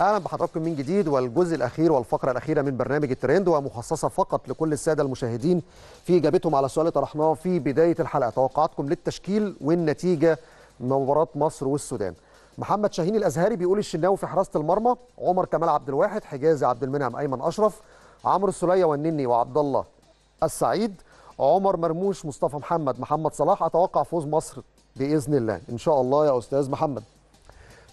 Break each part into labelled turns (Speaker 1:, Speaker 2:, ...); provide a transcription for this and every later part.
Speaker 1: اهلا بحضراتكم من جديد والجزء الاخير والفقره الاخيره من برنامج الترند ومخصصه فقط لكل الساده المشاهدين في اجابتهم على السؤال اللي طرحناه في بدايه الحلقه توقعاتكم للتشكيل والنتيجه مباراه مصر والسودان. محمد شاهين الازهري بيقول الشناوي في حراسه المرمى، عمر كمال عبد الواحد، حجازي عبد المنعم، ايمن اشرف، عمرو السليه والنني وعبد الله السعيد، عمر مرموش، مصطفى محمد، محمد صلاح، اتوقع فوز مصر باذن الله، ان شاء الله يا استاذ محمد.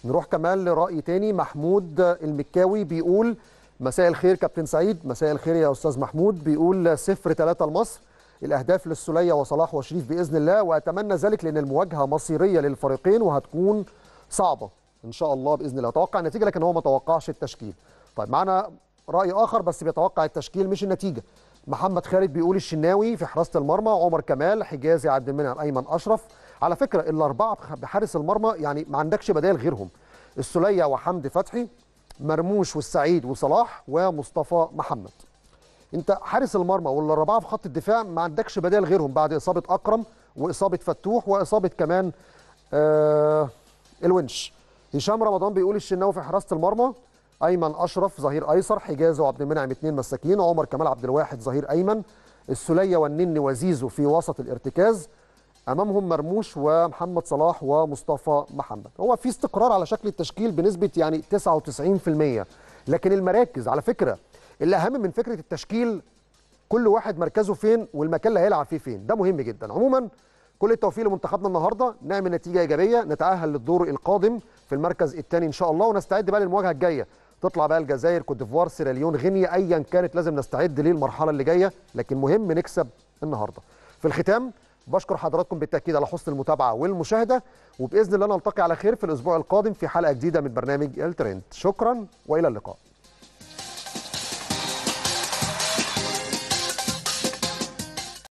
Speaker 1: نروح كمان لراي تاني محمود المكاوي بيقول مساء الخير كابتن سعيد مساء الخير يا استاذ محمود بيقول صفر ثلاثة لمصر الاهداف للسليه وصلاح وشريف باذن الله واتمنى ذلك لان المواجهه مصيريه للفريقين وهتكون صعبه ان شاء الله باذن الله توقع النتيجه لكن هو ما توقعش التشكيل طيب معنا راي اخر بس بيتوقع التشكيل مش النتيجه محمد خالد بيقول الشناوي في حراسه المرمى عمر كمال حجازي عبد المنعم ايمن اشرف على فكره الاربعه بحارس المرمى يعني ما عندكش بدائل غيرهم السليه وحمدي فتحي مرموش والسعيد وصلاح ومصطفى محمد انت حارس المرمى والاربعه في خط الدفاع ما عندكش بدائل غيرهم بعد اصابه اكرم واصابه فتوح واصابه كمان آه الونش هشام رمضان بيقول الشناوي في حراسه المرمى ايمن اشرف ظهير ايسر حجازي وعبد المنعم اثنين مساكين عمر كمال عبد الواحد ظهير ايمن السليه والنني وزيزو في وسط الارتكاز امامهم مرموش ومحمد صلاح ومصطفى محمد هو في استقرار على شكل التشكيل بنسبه يعني 99% لكن المراكز على فكره الاهم من فكره التشكيل كل واحد مركزه فين والمكان اللي هيلعب فيه فين ده مهم جدا عموما كل التوفيق لمنتخبنا النهارده نعمل نتيجه ايجابيه نتاهل للدور القادم في المركز الثاني ان شاء الله ونستعد بقى للمواجهه الجايه تطلع بقى الجزائر كوت ديفوار سيراليون غينيا ايا كانت لازم نستعد للمرحله اللي جايه لكن مهم نكسب النهارده في الختام بشكر حضراتكم بالتاكيد على حسن المتابعه والمشاهده وباذن الله نلتقي على خير في الاسبوع القادم في حلقه جديده من برنامج الترند شكرا والى اللقاء